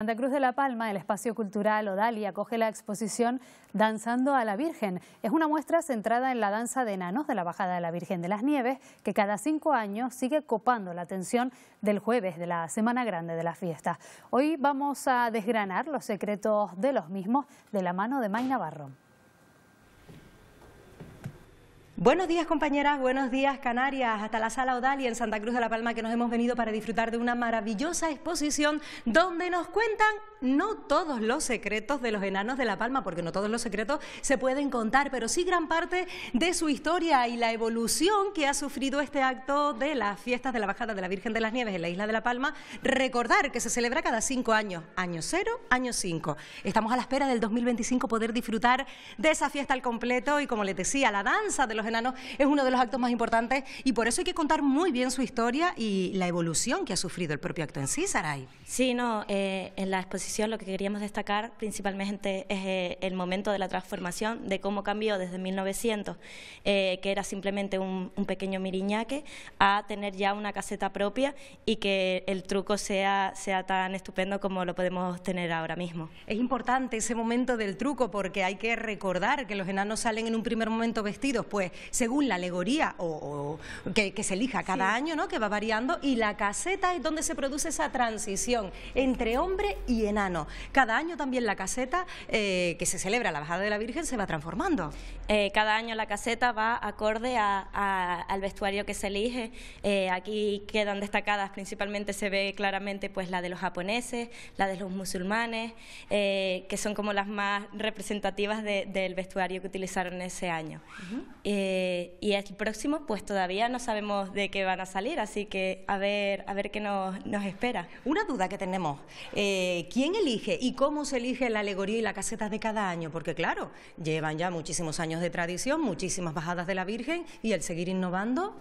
Santa Cruz de la Palma, el espacio cultural Odalia, acoge la exposición Danzando a la Virgen. Es una muestra centrada en la danza de enanos de la Bajada de la Virgen de las Nieves, que cada cinco años sigue copando la atención del jueves de la Semana Grande de la Fiesta. Hoy vamos a desgranar los secretos de los mismos de la mano de May Navarro. Buenos días compañeras, buenos días Canarias, hasta la Sala Odal en Santa Cruz de la Palma que nos hemos venido para disfrutar de una maravillosa exposición donde nos cuentan no todos los secretos de los enanos de La Palma, porque no todos los secretos se pueden contar, pero sí gran parte de su historia y la evolución que ha sufrido este acto de las fiestas de la Bajada de la Virgen de las Nieves en la isla de La Palma. Recordar que se celebra cada cinco años, año cero, año cinco. Estamos a la espera del 2025 poder disfrutar de esa fiesta al completo y como les decía, la danza de los enanos es uno de los actos más importantes y por eso hay que contar muy bien su historia y la evolución que ha sufrido el propio acto en sí, Saray. Sí, no, eh, en la exposición lo que queríamos destacar principalmente es eh, el momento de la transformación, de cómo cambió desde 1900, eh, que era simplemente un, pequeño miriñaque, a tener ya una caseta propia y que el truco sea, sea tan estupendo como lo podemos tener ahora mismo. Es importante ese momento del truco porque hay que recordar que los enanos salen en un primer momento vestidos pues según la alegoría o, que, se elija cada año, ¿no? que va variando, y la caseta es donde se produce esa transición entre hombre y enano. Cada año también la caseta eh, que se celebra la bajada de la Virgen se va transformando. Eh, cada año la caseta va acorde al vestuario que se elige. Eh, aquí quedan destacadas, principalmente se ve claramente pues la de los japoneses, la de los musulmanes, que son como las más representativas del vestuario que utilizaron ese año. Eh, y el próximo, pues todavía no sabemos de qué van a salir, así que a ver, a ver qué nos, nos espera. Una duda que tenemos, eh, ¿quién elige y cómo se elige la alegoría y la caseta de cada año? Porque claro, llevan ya muchísimos años de tradición, muchísimas bajadas de la Virgen y el seguir innovando.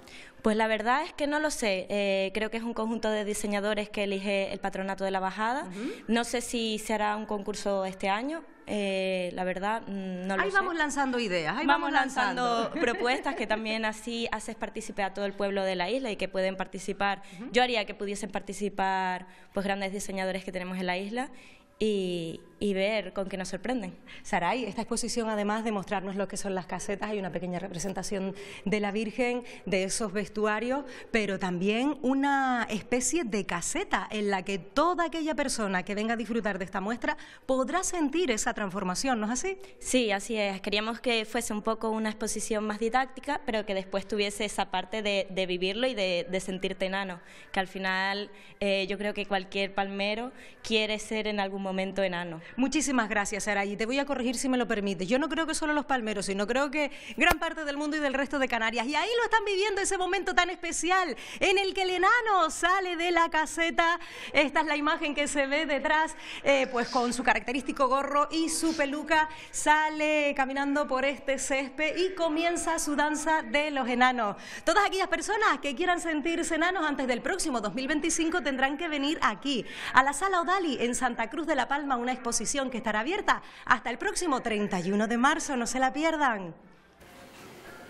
Pues la verdad es que no lo sé. Eh, creo que es un conjunto de diseñadores que elige el patronato de la bajada. No sé si se hará un concurso este año. Eh, la verdad, mm, no lo sé. ahí vamos lanzando ideas, ahí vamos, lanzando, propuestas que también así haces partícipe a todo el pueblo de la isla y que pueden participar. Yo haría que pudiesen participar pues grandes diseñadores que tenemos en la isla y, ver con qué nos sorprenden. Saray, esta exposición además de mostrarnos lo que son las casetas, hay una pequeña representación de la Virgen, de esos vestuarios, pero también una especie de caseta en la que toda aquella persona que venga a disfrutar de esta muestra podrá sentir esa transformación, ¿no es así? Sí, así es. Queríamos que fuese un poco una exposición más didáctica, pero que después tuviese esa parte de, vivirlo y de, sentirte enano, que al final eh, yo creo que cualquier palmero quiere ser en algún momento momento enano. Muchísimas gracias, Saray, te voy a corregir si me lo permite. Yo no creo que solo los palmeros, sino creo que gran parte del mundo y del resto de Canarias. Y ahí lo están viviendo ese momento tan especial en el que el enano sale de la caseta. Esta es la imagen que se ve detrás, eh, pues con su característico gorro y su peluca. Sale caminando por este césped y comienza su danza de los enanos. Todas aquellas personas que quieran sentirse enanos antes del próximo 2025 tendrán que venir aquí, a la Sala Odali en Santa Cruz de la Palma una exposición que estará abierta hasta el próximo 31 de marzo. No se la pierdan.